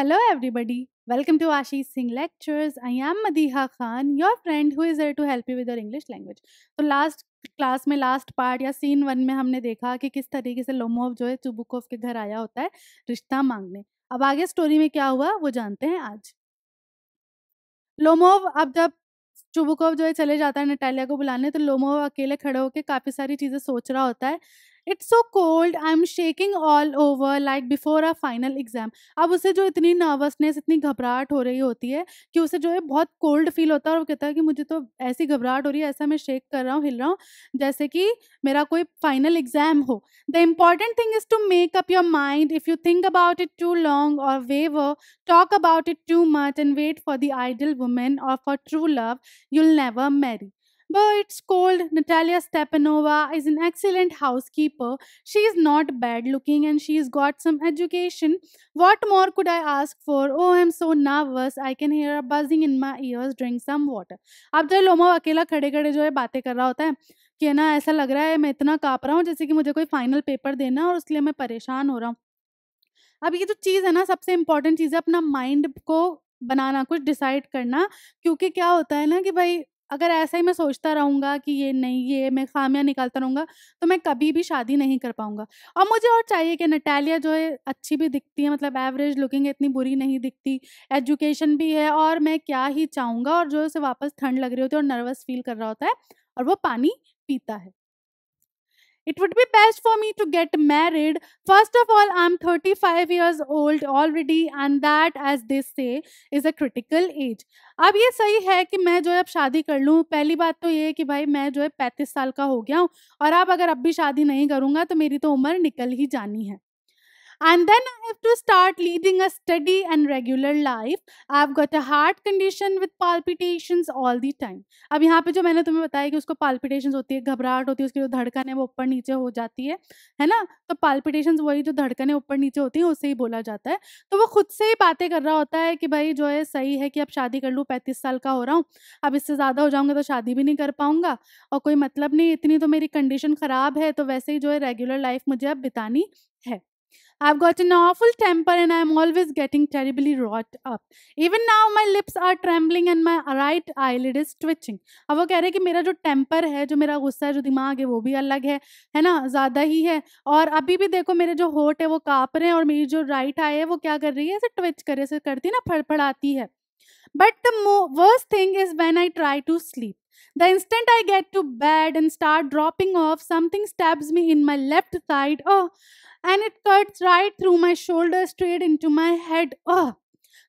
Hello, everybody. Welcome to Ashish Singh Lectures. I am Madiha Khan, your friend who is there to help you with your English language. तो last class में last part या scene one में हमने देखा कि किस तरीके से लोमोव जो है चुबुकोव के घर आया होता है रिश्ता मांगने अब आगे स्टोरी में क्या हुआ वो जानते हैं आज लोमोव अब जब चुबुकोव जो है चले जाता है नटालिया को बुलाने तो लोमोव अकेले खड़े होकर काफ़ी सारी चीज़ें सोच रहा होता है it's so cold I am shaking all over like before a final exam अब उसे जो इतनी नर्वसनेस इतनी घबराहट हो रही होती है कि उसे जो है बहुत कोल्ड फील होता है और वो कहता है कि मुझे तो ऐसी घबराहट हो रही है ऐसा मैं शेक कर रहा हूँ हिल रहा हूँ जैसे कि मेरा कोई फाइनल एग्जाम हो the important thing is to make up your mind if you think about it too long or waver talk about it too much and wait for the ideal women or for true love you'll never marry But it's cold. Natalia Stepanova is an excellent housekeeper. She is not bad looking and she's got some education. What more could I ask for? Oh, I'm so nervous. I can hear a buzzing in my ears. Drink some water. अब जो लोमो अकेला खड़े खड़े जो है बातें कर रहा होता है कि ना ऐसा लग रहा है मैं इतना काँप रहा हूँ जैसे कि मुझे कोई फाइनल पेपर देना है और उसके लिए मैं परेशान हो रहा हूँ अब ये जो चीज़ है ना सबसे इम्पॉर्टेंट चीज़ है अपना माइंड को बनाना कुछ डिसाइड करना क्योंकि क्या होता है ना कि भाई अगर ऐसा ही मैं सोचता रहूँगा कि ये नहीं ये मैं खामियाँ निकालता रहूँगा तो मैं कभी भी शादी नहीं कर पाऊँगा और मुझे और चाहिए कि नटालिया जो है अच्छी भी दिखती है मतलब एवरेज लुकिंग इतनी बुरी नहीं दिखती एजुकेशन भी है और मैं क्या ही चाहूँगा और जो उसे वापस ठंड लग रही होती है और नर्वस फील कर रहा होता है और वो पानी पीता है It would be best for me to get married. First of all, I'm 35 years old already, and that, as they say, is a critical age. अब ये सही है कि मैं जो है अब शादी कर लूँ पहली बात तो ये है कि भाई मैं जो है पैंतीस साल का हो गया हूँ और आप अगर अब भी शादी नहीं करूँगा तो मेरी तो उम्र निकल ही जानी है and then I have to start leading a steady and regular life. I've got a heart condition with palpitations all the time. अब यहाँ पे जो मैंने तुम्हें बताया कि उसको palpitations होती है घबराहट होती है उसकी जो धड़कन है वो ऊपर नीचे हो जाती है है ना तो palpitations वही जो धड़कन है ऊपर नीचे होती है उससे ही बोला जाता है तो वो खुद से ही बातें कर रहा होता है कि भाई जो है सही है कि अब शादी कर लूँ पैंतीस साल का हो रहा हूँ अब इससे ज़्यादा हो जाऊँगा तो शादी भी नहीं कर पाऊँगा और कोई मतलब नहीं इतनी तो मेरी कंडीशन ख़राब है तो वैसे ही जो है रेगुलर लाइफ मुझे अब बितानी है I've got an awful temper and I'm always getting terribly wrought up. Even now my lips are trembling and my right eyelid is twitching. अब वो कह रहे हैं कि मेरा जो टेम्पर है जो मेरा गुस्सा है जो दिमाग है वो भी अलग है है ना ज़्यादा ही है और अभी भी देखो मेरे जो होट है वो काँप रहे हैं और मेरी जो राइट आई है वो क्या कर रही है ऐसे ट्विच कर रही है ऐसे करती है ना फड़फड़ाती है but the worst thing is when I try to sleep The instant I get to bed and start dropping off, something stabs me in my left side. Oh, and it cuts right through my shoulder straight into my head. Oh.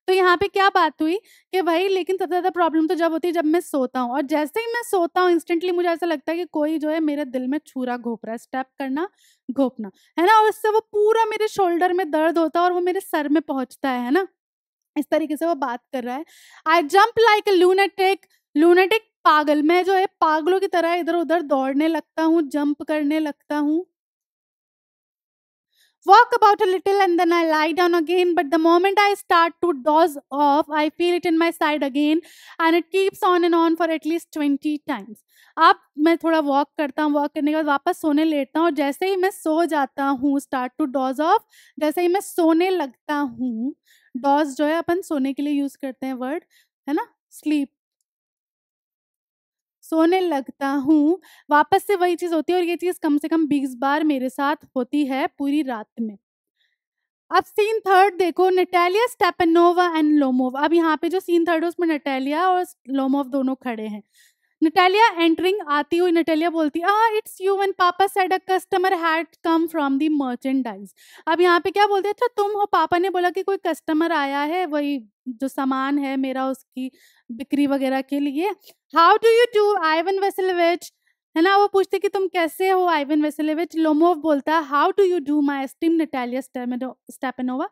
तो यहाँ पे क्या बात हुई कि भाई लेकिन सबसे ज़्यादा प्रॉब्लम तो जब होती है जब मैं सोता हूँ और जैसे ही मैं सोता हूँ इंस्टेंटली मुझे ऐसा लगता है कि कोई जो है मेरे दिल में छूरा घोप रहा है स्टेप करना घोपना है ना और उससे वो पूरा मेरे शोल्डर में दर्द होता है और वो मेरे सर में पहुँचता है ना इस तरीके से वो बात कर रहा है I jump like a lunatic lunatic पागल मैं जो है पागलों की तरह इधर उधर दौड़ने लगता हूँ जंप करने लगता हूँ walk about a little and then I lie down again but the moment I start to doze off I feel it in my side again and it keeps on and on for at least twenty times अब मैं थोड़ा walk करता हूँ walk करने के बाद वापस सोने लेटता हूँ जैसे ही मैं सो जाता हूँ स्टार्ट टू डॉज ऑफ जैसे ही मैं सोने लगता हूँ डॉज जो है अपन सोने के लिए यूज करते हैं वर्ड है ना स्लीप सोने लगता हूँ वापस से वही चीज़ होती है और ये चीज़ कम से कम बीस बार मेरे साथ होती है पूरी रात में अब सीन थर्ड देखो नटैलिया स्टेपनोवा एंड लोमोव अब यहाँ पे जो सीन थर्ड है उसमें नटैलिया और लोमोव दोनों खड़े हैं नटैलिया एंटरिंग आती हुई नटैलिया बोलती है ah, it's you and papa said a customer had come from the merchandise अब यहाँ पे क्या बोलते हैं अच्छा तुम हो पापा ने बोला कि कोई कस्टमर आया है वही जो सामान है मेरा उसकी बिक्री वगैरह के लिए how do you do Ivan Vasilyevich है ना वो पूछते कि तुम कैसे हो आईवन वेसलेविच लोमोव बोलता है how do you do my esteem Natalia Stepanovna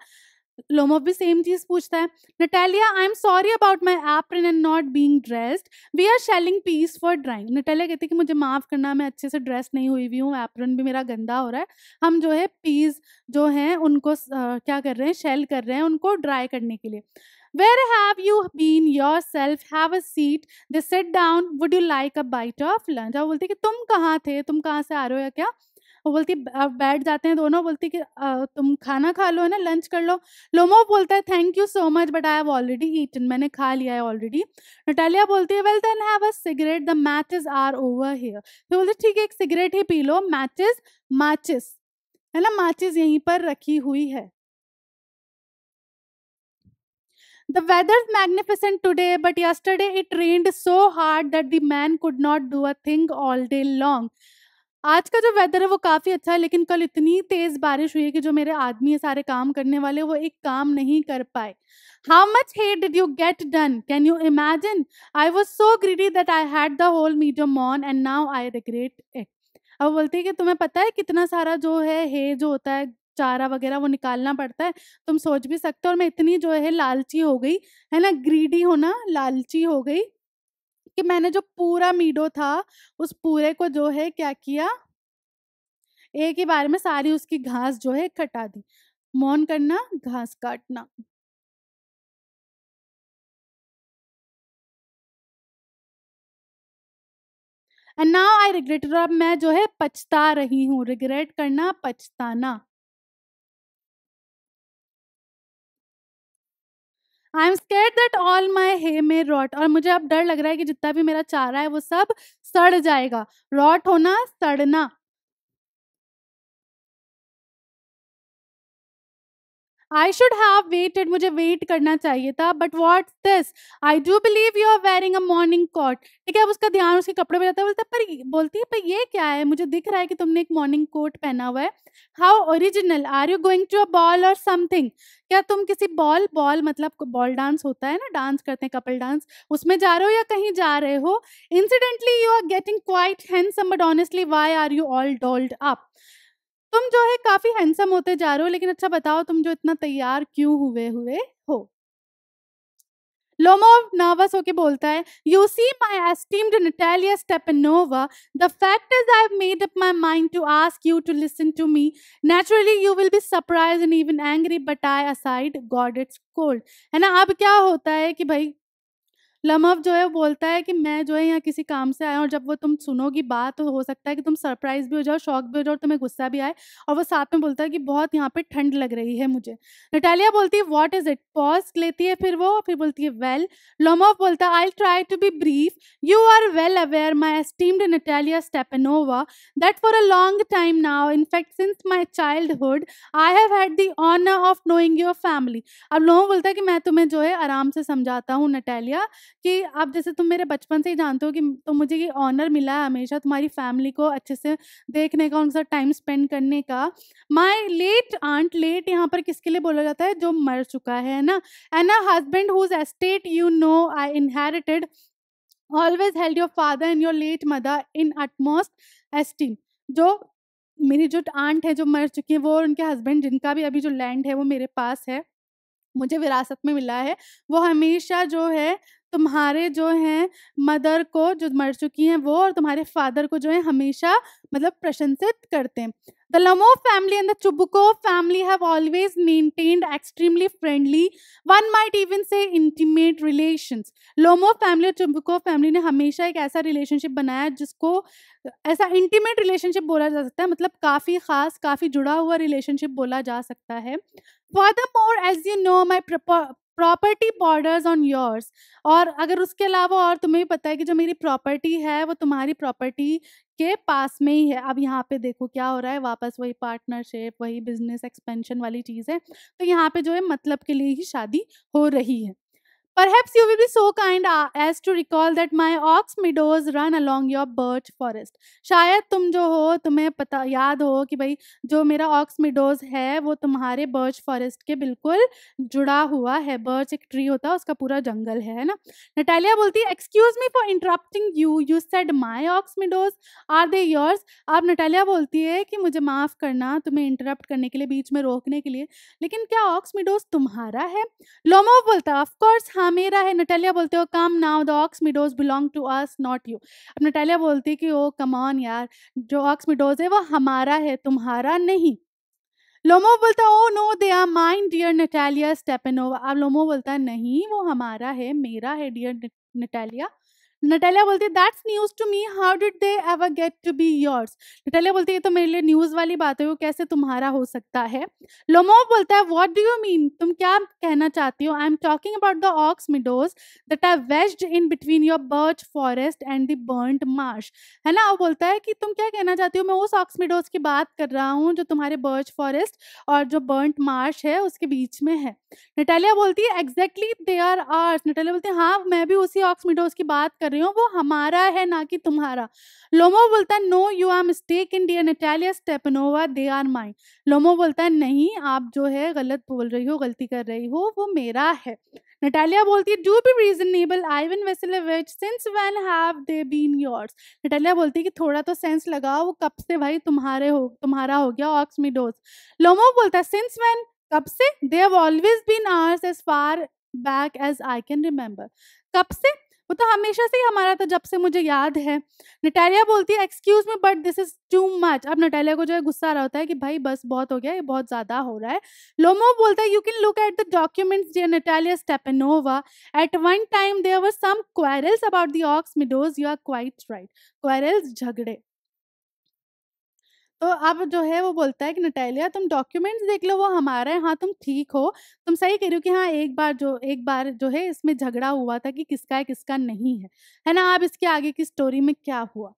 Lomov भी सेम चीज पूछता है Natalia I am sorry about my apron and not being dressed we are shelling peas for drying Natalia कहती है कि मुझे माफ करना मैं अच्छे से ड्रेस नहीं हुई हुई हूँ एप्रन भी मेरा गंदा हो रहा है हम जो है पीस जो हैं उनको uh, क्या कर रहे हैं शेल कर रहे हैं उनको ड्राई करने के लिए Where have you been yourself? Have a seat. They sit down. Would you like a bite of lunch? और बोलती कि तुम कहाँ थे तुम कहाँ से आ रहे हो या क्या वो बोलती बैठ जाते हैं दोनों बोलती कि तुम खाना खा लो है ना लंच कर लो लोमो बोलता है thank you so much but I have already eaten मैंने खा लिया है ऑलरेडी नटालिया बोलती है well then have a cigarette the matches are over here तो बोलते ठीक है एक सिगरेट ही पी लो मैचेस माचिस है ना माचिस यहीं पर रखी हुई है The is magnificent today, but yesterday it rained so hard that the man could not do a thing all day long. आज का जो वेदर है वो काफ़ी अच्छा है लेकिन कल इतनी तेज़ बारिश हुई है कि जो मेरे आदमी है सारे काम करने वाले वो एक काम नहीं कर पाए how much hay did you get done can you imagine I was so greedy that I had the whole medium mown and now I regret it अब बोलती है कि तुम्हें पता है कितना सारा जो है हे जो होता है चारा वगैरह वो निकालना पड़ता है तुम सोच भी सकते हो और मैं इतनी जो है लालची हो गई है ना ग्रीडी होना लालची हो गई कि मैंने जो पूरा मीडो था उस पूरे को जो है क्या किया एक ही बार में सारी उसकी घास जो है कटा दी मौन करना घास काटना एंड नाउ आई रिग्रेटेड अब मैं जो है पछता रही हूँ रिग्रेट करना पछताना I am scared that all my hay may rot और मुझे अब डर लग रहा है कि जितना भी मेरा चारा है वो सब सड़ जाएगा रॉट होना सड़ना आई शुड हैव वेटेड मुझे वेट करना चाहिए था but what this I do believe you are wearing a morning coat ठीक है उसका ध्यान उसके कपड़े में जाता है बोलता पर बोलती है पर ये क्या है मुझे दिख रहा है कि तुमने एक मॉर्निंग कोट पहना हुआ है how original are you going to a ball or something क्या तुम किसी बॉल बॉल मतलब बॉल डांस होता है ना डांस करते हैं कपल डांस उसमें जा रहे हो या कहीं जा रहे हो incidentally you are getting quite handsome but honestly why are you all dolled up तुम जो है काफी हैंडसम होते जा रहे हो लेकिन अच्छा बताओ तुम जो इतना तैयार क्यों हुए हुए हो लोमोव नर्वस होके बोलता है you see my esteemed Natalia Stepanovna the fact is I have made up my mind to ask you to listen to me naturally you will be surprised and even angry but I aside God it's cold है ना अब क्या होता है कि भाई लम्हफ जो है वो बोलता है कि मैं जो है यहाँ किसी काम से आया हूँ और जब वो तुम सुनोगी बात तो हो सकता है कि तुम सरप्राइज भी हो जाओ शौक भी हो जाओ तुम्हें गुस्सा भी आए और वो साथ में बोलता है कि बहुत यहाँ पे ठंड लग रही है मुझे नटालिया बोलती है वॉट इज इट पॉज लेती है फिर वो फिर बोलती है वेल लमव बोलता है I try to be brief you are well aware my esteemed Natalia Stepanovna that for a long time now in fact since my childhood I have had the honour of knowing your family अब लोगों बोलता है कि मैं तुम्हें जो है आराम से समझाता हूँ नटालिया कि आप जैसे तुम मेरे बचपन से ही जानते हो कि तो मुझे ये ऑनर मिला है हमेशा तुम्हारी फैमिली को अच्छे से देखने का उनके साथ टाइम स्पेंड करने का माई लेट आंट लेट यहाँ पर किसके लिए बोला जाता है जो मर चुका है ना and a husband whose estate you know I inherited always held your father and your late mother in utmost esteem जो मेरी जो आंट है जो मर चुकी है वो और उनके हस्बैंड जिनका भी अभी जो लैंड है वो मेरे पास है मुझे विरासत में मिला है वो हमेशा जो है तुम्हारे जो हैं मदर को जो मर चुकी हैं वो और तुम्हारे फादर को जो है हमेशा मतलब प्रशंसित करते हैं the Lomov family and the Chubukov family have always maintained extremely friendly one might even say intimate relations Lomov family और चुबको फैमिली ने हमेशा एक ऐसा रिलेशनशिप बनाया जिसको ऐसा इंटीमेट रिलेशनशिप बोला जा सकता है मतलब काफ़ी ख़ास काफ़ी जुड़ा हुआ रिलेशनशिप बोला जा सकता है for the more as you know my property borders on yours और अगर उसके अलावा और तुम्हें भी पता है कि जो मेरी प्रॉपर्टी है वो तुम्हारी प्रॉपर्टी के पास में ही है अब यहाँ पे देखो क्या हो रहा है वापस वही पार्टनरशिप वही बिजनेस एक्सपेंशन वाली चीज़ है तो यहाँ पे जो है मतलब के लिए ही शादी हो रही है Perhaps you will be so kind uh, as to recall that my ox meadows run along your birch forest. शायद तुम जो हो तुम्हें पता याद हो कि भाई जो मेरा ox meadows है वो तुम्हारे birch forest के बिल्कुल जुड़ा हुआ है birch एक tree होता है उसका पूरा जंगल है ना Natalia बोलती है excuse me for interrupting you. You said my ox meadows are they yours आप Natalia बोलती है कि मुझे माफ़ करना तुम्हें interrupt करने के लिए बीच में रोकने के लिए लेकिन क्या ox meadows तुम्हारा है Lomov बोलता है ऑफकोर्स हाँ हाँ मेरा है नटालिया बोलते हो come now the ox meadows belong to us not you अब नटालिया बोलती है कि ओ कमॉन यार जो ऑक्स मिडोज है वो हमारा है तुम्हारा नहीं लोमो बोलता oh no they are mine dear Natalia Stepanovna अब लोमो बोलता नहीं वो हमारा है मेरा है डियर नटालिया नटालिया बोलती है that's news to me how did they ever get to be yours Natalia बोलती है ये तो मेरे लिए न्यूज वाली बात है वो कैसे तुम्हारा हो सकता है लोमो बोलता है वॉट डू यू मीन तुम क्या कहना चाहती हो I am talking about the ox meadows that are wedged in between your birch forest and the burnt marsh है ना वो बोलता है कि तुम क्या कहना चाहती हो मैं उस ऑक्स मिडोज की बात कर रहा हूँ जो तुम्हारे बर्च फॉरेस्ट और जो बर्नड मार्श है उसके बीच में है नटालिया बोलती है exactly they are ours Natalia बोलती है हाँ मैं भी उसी ऑक्स मिडोज की बात कर रही हो वो हमारा है ना कि तुम्हारा लोमो बोलता है no you are mistaken dear Natalia Stepanovna they are mine Lomov बोलता है नहीं आप जो है गलत बोल रही हो गलती कर रही हो वो मेरा है नटालिया बोलती है do be reasonable Ivan Vasilyevich since when have they been yours Natalia बोलती है कि थोड़ा तो सेंस लगाओ वो कब से भाई तुम्हारे हो तुम्हारा हो गया ऑक्समिडोज लोमो बोलता है सिंस व्हेन कब से they have always been ours as far back as I can remember कब से वो तो हमेशा से ही हमारा था जब से मुझे याद है नटालिया बोलती है excuse me but this is too much अब नटालिया को जो है गुस्सा आ रहा होता है कि भाई बस बहुत हो गया ये बहुत ज़्यादा हो रहा है लोमो बोलता है you can look at the documents dear Natalia Stepanovna at one time there were some quarrels about the ox meadows you are quite right quarrels झगड़े तो अब जो है वो बोलता है कि नटैलिया तुम डॉक्यूमेंट्स देख लो वो हमारा है हाँ तुम ठीक हो तुम सही कह रही हो कि हाँ एक बार जो एक बार जो है इसमें झगड़ा हुआ था कि किसका है किसका नहीं है है ना आप इसके आगे की स्टोरी में क्या हुआ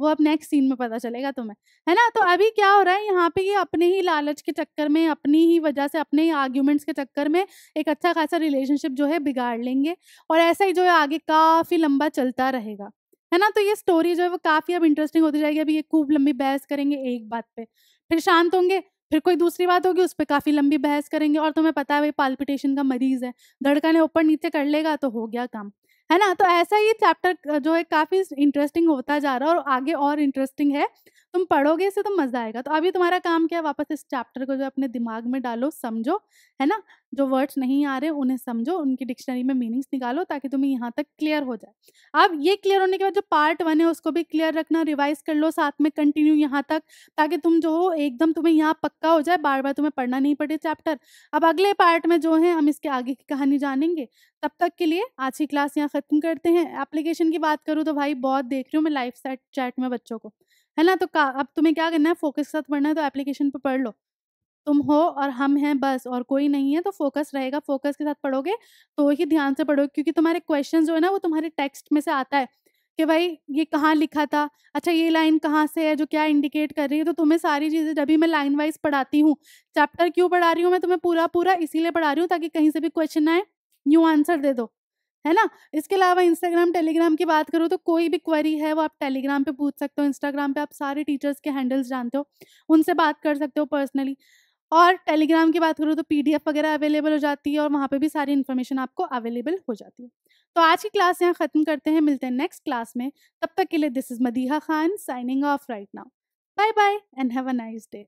वो अब नेक्स्ट सीन में पता चलेगा तुम्हें है ना तो अभी क्या हो रहा है यहाँ पे ये अपने ही लालच के चक्कर में अपनी ही वजह से अपने ही आर्ग्यूमेंट्स के चक्कर में एक अच्छा खासा रिलेशनशिप जो है बिगाड़ लेंगे और ऐसा ही जो है आगे काफ़ी लंबा चलता रहेगा है ना तो ये स्टोरी जो है वो काफी अब इंटरेस्टिंग होती जाएगी अभी ये खूब लंबी बहस करेंगे एक बात पे फिर शांत होंगे फिर कोई दूसरी बात होगी उस पर काफी लंबी बहस करेंगे और तुम्हें पता है भाई पाल्पिटेशन का मरीज है धड़कने ऊपर नीचे कर लेगा तो हो गया काम है ना तो ऐसा ही चैप्टर जो है काफी इंटरेस्टिंग होता जा रहा है और आगे और इंटरेस्टिंग है तुम पढ़ोगे इसे तो मजा आएगा तो अभी तुम्हारा काम क्या है वापस इस चैप्टर को जो अपने दिमाग में डालो समझो है ना जो वर्ड्स नहीं आ रहे उन्हें समझो उनकी डिक्शनरी में मीनिंग्स निकालो ताकि तुम्हें यहाँ तक क्लियर हो जाए अब ये क्लियर होने के बाद जो पार्ट वन है उसको भी क्लियर रखना रिवाइज कर लो साथ में कंटिन्यू यहाँ तक ताकि तुम जो हो एकदम तुम्हें यहाँ पक्का हो जाए बार बार तुम्हें पढ़ना नहीं पड़े चैप्टर अब अगले पार्ट में जो है हम इसके आगे की कहानी जानेंगे तब तक के लिए आज की क्लास यहाँ ख़त्म करते हैं एप्लीकेशन की बात करूँ तो भाई बहुत देख रही हूँ मैं लाइव चैट में बच्चों को है ना तो अब तुम्हें क्या करना है फोकस के साथ पढ़ना है तो एप्लीकेशन पर पढ़ लो तुम हो और हम हैं बस और कोई नहीं है तो फोकस रहेगा फोकस के साथ पढ़ोगे तो ही ध्यान से पढ़ोगे क्योंकि तुम्हारे क्वेश्चन जो है ना वो तुम्हारे टेक्स्ट में से आता है कि भाई ये कहाँ लिखा था अच्छा ये लाइन कहाँ से है जो क्या इंडिकेट कर रही है तो तुम्हें सारी चीज़ें जब भी मैं लाइन वाइज पढ़ाती हूँ चैप्टर क्यों पढ़ा रही हूँ मैं तुम्हें पूरा पूरा इसीलिए पढ़ा रही हूँ ताकि कहीं से भी क्वेश्चन आए न्यू आंसर दे दो है ना इसके अलावा इंस्टाग्राम टेलीग्राम की बात करूँ तो कोई भी क्वेरी है वो आप टेलीग्राम पे पूछ सकते हो इंस्टाग्राम पे आप सारे टीचर्स के हैंडल्स जानते हो उनसे बात कर सकते हो पर्सनली और टेलीग्राम की बात करूँ तो पी वगैरह अवेलेबल हो जाती है और वहाँ पर भी सारी इन्फॉर्मेशन आपको अवेलेबल हो जाती है तो आज की क्लास यहाँ ख़त्म करते हैं मिलते हैं नेक्स्ट क्लास में तब तक के लिए this is Madiha Khan signing off right now bye bye and have a nice day